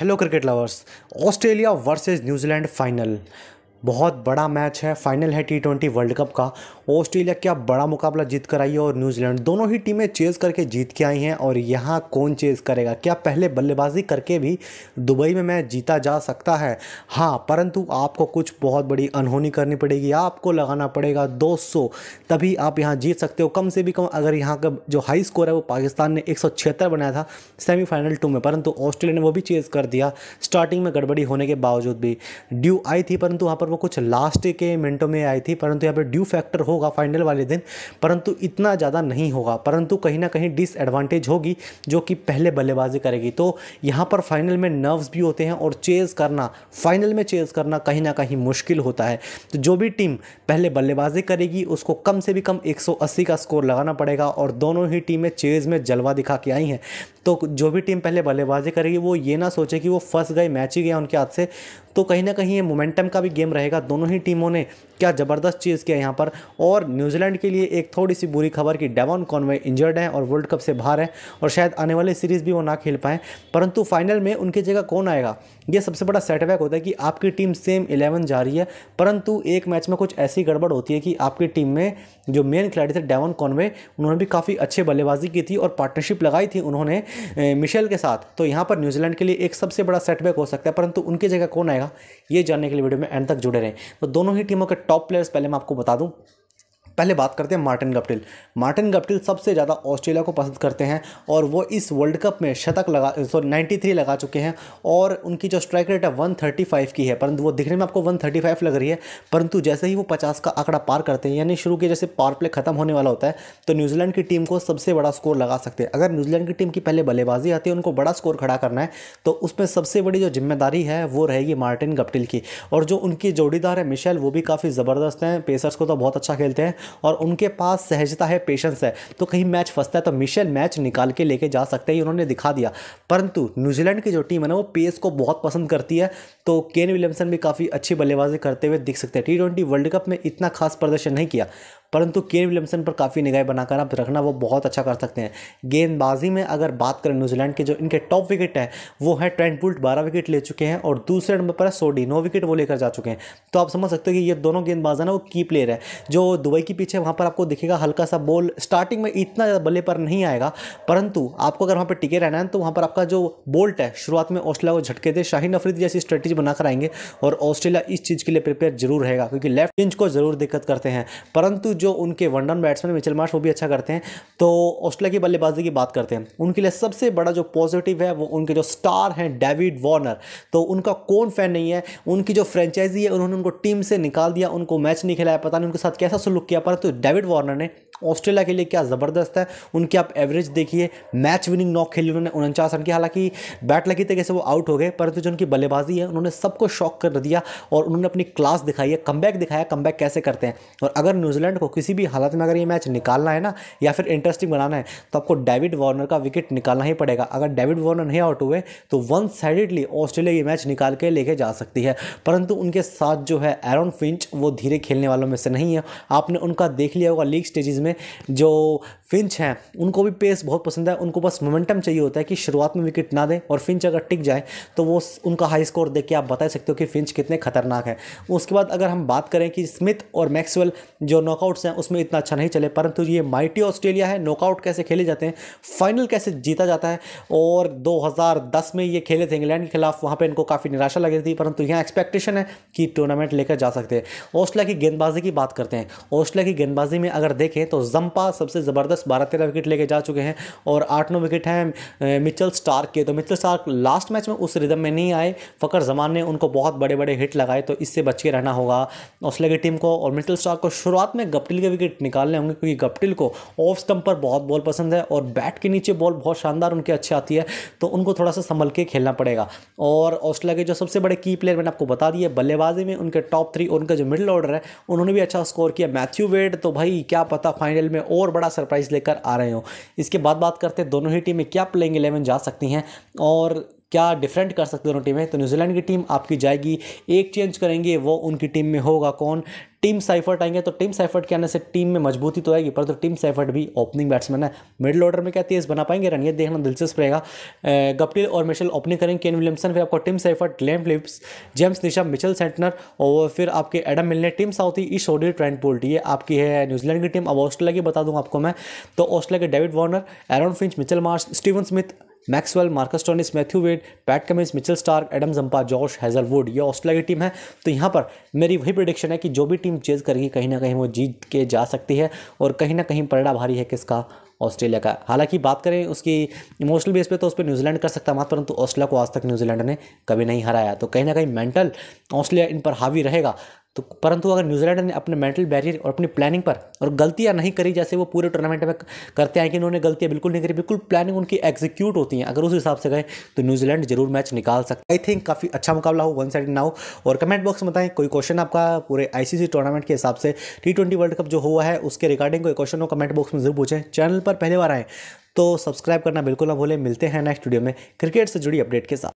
hello cricket lovers Australia versus New Zealand final बहुत बड़ा match है फाइनल है टी ट्वेंटी वर्ल्ड कप का ऑस्ट्रेलिया क्या बड़ा मुकाबला जीत कर आई है और न्यूजीलैंड दोनों ही टीमें चेज करके जीत के आई हैं और यहाँ कौन चेज करेगा क्या पहले बल्लेबाजी करके भी दुबई में मैच जीता जा सकता है हाँ परंतु आपको कुछ बहुत बड़ी अनहोनी करनी पड़ेगी आपको लगाना पड़ेगा दो तभी आप यहाँ जीत सकते हो कम से भी कम अगर यहाँ का जो हाई स्कोर है वो पाकिस्तान ने एक बनाया था सेमीफाइनल टू में परंतु ऑस्ट्रेलिया ने वो भी चेज कर दिया स्टार्टिंग में गड़बड़ी होने के बावजूद भी ड्यू आई थी परंतु वहाँ पर वो कुछ लास्ट के मिनटों में आई थी परंतु यहाँ पर ड्यू फैक्टर होगा फाइनल वाले दिन परंतु इतना ज़्यादा नहीं होगा परंतु कहीं ना कहीं डिसएडवांटेज होगी जो कि पहले बल्लेबाजी करेगी तो यहाँ पर फाइनल में नर्व्स भी होते हैं और चेज़ करना फाइनल में चेज़ करना कहीं ना कहीं मुश्किल होता है तो जो भी टीम पहले बल्लेबाजी करेगी उसको कम से भी कम एक का स्कोर लगाना पड़ेगा और दोनों ही टीमें चेज़ में जलवा दिखा के आई हैं तो जो भी टीम पहले बल्लेबाजी करेगी वो ये ना सोचे कि वो फंस गए मैच ही गया उनके हाथ से तो कहीं ना कहीं ये मोमेंटम का भी गेम रहेगा दोनों ही टीमों ने क्या ज़बरदस्त चीज़ किया यहाँ पर और न्यूजीलैंड के लिए एक थोड़ी सी बुरी खबर कि डेवन कॉनवे इंजर्ड हैं और वर्ल्ड कप से बाहर हैं और शायद आने वाली सीरीज़ भी वो ना खेल पाएँ परंतु फाइनल में उनकी जगह कौन आएगा ये सबसे बड़ा सेटबैक होता है कि आपकी टीम सेम इलेवन जा रही है परंतु एक मैच में कुछ ऐसी गड़बड़ होती है कि आपकी टीम में जो मेन खिलाड़ी थे डेवन कॉनवे उन्होंने भी काफ़ी अच्छे बल्लेबाजी की थी और पार्टनरशिप लगाई थी उन्होंने मिशेल के साथ तो यहाँ पर न्यूजीलैंड के लिए एक सबसे बड़ा सेटबैक हो सकता है परंतु उनकी जगह कौन आएगा ये जानने के लिए वीडियो में एंड तक जुड़े रहें तो दोनों ही टीमों के टॉप प्लेयर्स पहले मैं आपको बता दूँ पहले बात करते हैं मार्टिन गप्टिल मार्टिन गप्टिल सबसे ज़्यादा ऑस्ट्रेलिया को पसंद करते हैं और वो इस वर्ल्ड कप में शतक लगा सॉरी नाइन्टी थ्री लगा चुके हैं और उनकी जो स्ट्राइक रेट है वन थर्टी फाइव की है परंतु वो दिखने में आपको वन थर्टी फाइव लग रही है परंतु जैसे ही वो पचास का आंकड़ा पार करते हैं यानी शुरू के जैसे पावर प्ले खत्म होने वाला होता है तो न्यूजीलैंड की टीम को सबसे बड़ा स्कोर लगा सकते हैं अगर न्यूजीलैंड की टीम की पहले बल्लेबाजी आती है उनको बड़ा स्कोर खड़ा करना है तो उसमें सबसे बड़ी जो जिम्मेदारी है वो रहेगी मार्टिन गप्टिल की और जो उनकी जोड़ीदार है मिशेल वो भी काफ़ी ज़बरदस्त हैं पेसर्स को तो बहुत अच्छा खेलते हैं और उनके पास सहजता है पेशेंस है तो कहीं मैच फंसता है तो मिशेल मैच निकाल के लेके जा सकते हैं उन्होंने दिखा दिया परंतु न्यूजीलैंड की जो टीम है ना वो पेस को बहुत पसंद करती है तो केन विलियमसन भी काफ़ी अच्छी बल्लेबाजी करते हुए दिख सकते हैं टी वर्ल्ड कप में इतना खास प्रदर्शन नहीं किया परंतु केन विलियमसन पर काफ़ी निगाह बनाकर आप रखना वो बहुत अच्छा कर सकते हैं गेंदबाजी में अगर बात करें न्यूजीलैंड के जो इनके टॉप विकेट है वो है ट्रेंट बुल्ट बारह विकेट ले चुके हैं और दूसरे नंबर पर है सोडी नौ विकेट वो लेकर जा चुके हैं तो आप समझ सकते हो कि ये दोनों गेंदबाज हैं वो की प्लेयर है जो दुबई के पीछे वहाँ पर आपको दिखेगा हल्का सा बॉल स्टार्टिंग में इतना ज़्यादा बल्ले पर नहीं आएगा परंतु आपको अगर वहाँ पर टिके रहना है तो वहाँ पर आपका जो बोल्ट है शुरुआत में ऑस्ट्रेलिया को झटके दे शाहीन अफरीदी जैसी स्ट्रेटेजी बनाकर आएंगे और ऑस्ट्रेलिया इस चीज़ के लिए प्रिपेयर जरूर रहेगा क्योंकि लेफ्ट इंच को ज़रूर दिक्कत करते हैं परंतु जो उनके one down batsman Mitchell Marsh वो भी अच्छा करते हैं तो ऑस्ट्रेलिया की बल्लेबाजी की बात करते हैं उनके लिए सबसे बड़ा जो पॉजिटिव है वो उनके जो स्टार हैं डेविड वार्नर तो उनका कौन फैन नहीं है उनकी जो फ्रेंचाइजी है उन्होंने उनको टीम से निकाल दिया उनको मैच नहीं खिलाया पता नहीं उनके साथ कैसा सुलूक किया पर तो डेविड वार्नर ने ऑस्ट्रेलिया के लिए क्या ज़बरदस्त है उनकी आप एवरेज देखिए मैच विनिंग नॉक खेली उन्होंने उनचास रन की हालांकि बैट लगी तरीके कैसे वो आउट हो गए परंतु जो उनकी बल्लेबाजी है उन्होंने सबको शॉक कर दिया और उन्होंने अपनी क्लास दिखाई है कम दिखाया कम कैसे करते हैं और अगर न्यूजीलैंड को किसी भी हालत में अगर ये मैच निकालना है ना या फिर इंटरेस्टिंग बनाना है तो आपको डेविड वार्नर का विकेट निकालना ही पड़ेगा अगर डेविड वार्नर नहीं आउट हुए तो वन साइडेडली ऑस्ट्रेलिया ये मैच निकाल के लेके जा सकती है परंतु उनके साथ जो है एरन फिंच वो धीरे खेलने वालों में से नहीं है आपने उनका देख लिया होगा लीग स्टेजेस में में जो फिंच हैं उनको भी पेस बहुत पसंद है उनको बस मोमेंटम चाहिए होता है कि शुरुआत में विकेट ना दें और फिंच अगर टिक जाए तो वो उनका हाई स्कोर देख के आप बता सकते हो कि फिंच कितने खतरनाक हैं उसके बाद अगर हम बात करें कि स्मिथ और मैक्सवेल जो नॉकआउट्स हैं उसमें इतना अच्छा नहीं चले परंतु ये माइटी ऑस्ट्रेलिया है नॉकआउट कैसे खेले जाते हैं फाइनल कैसे जीता जाता है और दो में ये खेले थे इंग्लैंड के खिलाफ वहाँ पर इनको काफ़ी निराशा लगी थी परंतु यहाँ एक्सपेक्टेशन है कि टूर्नामेंट लेकर जा सकते हैं ऑस्ट्रेलिया की गेंदबाजी की बात करते हैं ऑस्ट्रेलिया की गेंदबाजी में अगर देखें तो जम्पा सबसे ज़बरदस्त दस बारह तेरह विकेट लेके जा चुके हैं और आठ नौ विकेट हैं मिचल स्टार्क के तो मिचल स्टार्क लास्ट मैच में उस रिदम में नहीं आए फ़कर जमान ने उनको बहुत बड़े बड़े हिट लगाए तो इससे बच के रहना होगा ऑस्ट्रेलिया की टीम को और मिचल स्टार्क को शुरुआत में गप्टिल के विकेट निकालने होंगे क्योंकि गप्टिल को ऑफ स्टम्प पर बहुत बॉल पसंद है और बैट के नीचे बॉल बहुत शानदार उनकी अच्छी आती है तो उनको थोड़ा सा संभल के खेलना पड़ेगा और ऑस्ट्रेलिया के जो सबसे बड़े की प्लेयर मैंने आपको बता दिए बल्लेबाजी में उनके टॉप थ्री और उनका जो मिडिल ऑर्डर है उन्होंने भी अच्छा स्कोर किया मैथ्यू वेड तो भाई क्या पता फाइनल में और बड़ा सरप्राइज लेकर आ रहे हो इसके बाद बात करते हैं दोनों ही टीमें क्या प्लेइंग इलेवन जा सकती हैं और क्या डिफरेंट कर सकते दोनों टीमें तो न्यूजीलैंड की टीम आपकी जाएगी एक चेंज करेंगे वो उनकी टीम में होगा कौन टीम साइफर्ट आएंगे तो टीम साइफर्ट के आने से टीम में मजबूती तो आएगी पर तो टीम साइफर्ट भी ओपनिंग बैट्समैन है मिडिल ऑर्डर में क्या तेज़ बना पाएंगे रन ये देखना दिलचस्प रहेगा गप्टिल और मिशेल ओपनिंग करेंगे केन विलियमसन फिर आपको Tim Seifert Glenn Phillips James Neesham Mitchell Santner और फिर आपके Adam Milne Tim Tim Southee Ish Sodhi Trent Boult ये आपकी है न्यूजीलैंड की टीम अब ऑस्ट्रेलिया की बता दूँ आपको मैं तो ऑस्ट्रेलिया के David Warner Aaron Finch Mitchell Marsh Steven Smith Maxwell Marcus Stoinis Matthew Wade Pat Cummins Mitchell Starc Adam Zampa जॉर्श हेजलवुड ये ऑस्ट्रेलिया की टीम है तो यहाँ पर मेरी वही प्रडिक्शन है कि जो भी टीम चेज करेगी कहीं ना कहीं वो जीत के जा सकती है और कहीं ना कहीं पलड़ा भारी है किसका ऑस्ट्रेलिया का हालांकि बात करें उसकी इमोशनल बेस पे तो उस पर न्यूजीलैंड कर सकता मात्र परंतु ऑस्ट्रेलिया को आज तक न्यूजीलैंड ने कभी नहीं हराया तो कहीं ना कहीं मेंटल ऑस्ट्रेलिया इन पर हावी रहेगा तो परंतु अगर न्यूजीलैंड ने अपने मेंटल बैरियर और अपनी प्लानिंग पर और गलतियाँ नहीं करी जैसे वो पूरे टूर्नामेंट में करते हैं कि उन्होंने गलतियाँ बिल्कुल नहीं करी बिल्कुल प्लानिंग उनकी एग्जीक्यूट होती है अगर उस हिसाब से गए तो न्यूजीलैंड जरूर मैच निकाल सकते आई थिंक काफ़ी अच्छा मुकाबला हो वन साइड ना हो और कमेंट बॉक्स में बताएं कोई क्वेश्चन आपका पूरे आईसीसी टूर्नामेंट के हिसाब से टी ट्वेंटी वर्ल्ड कप जो हुआ है उसके रिगार्डिंग कोई क्वेश्चन हो कमेंट बॉक्स में जरूर पूछें चैनल पर पहले बार आएँ तो सब्सक्राइब करना बिल्कुल ना भूलें मिलते हैं नेक्स्ट वीडियो में क्रिकेट से जुड़ी अपडेट के साथ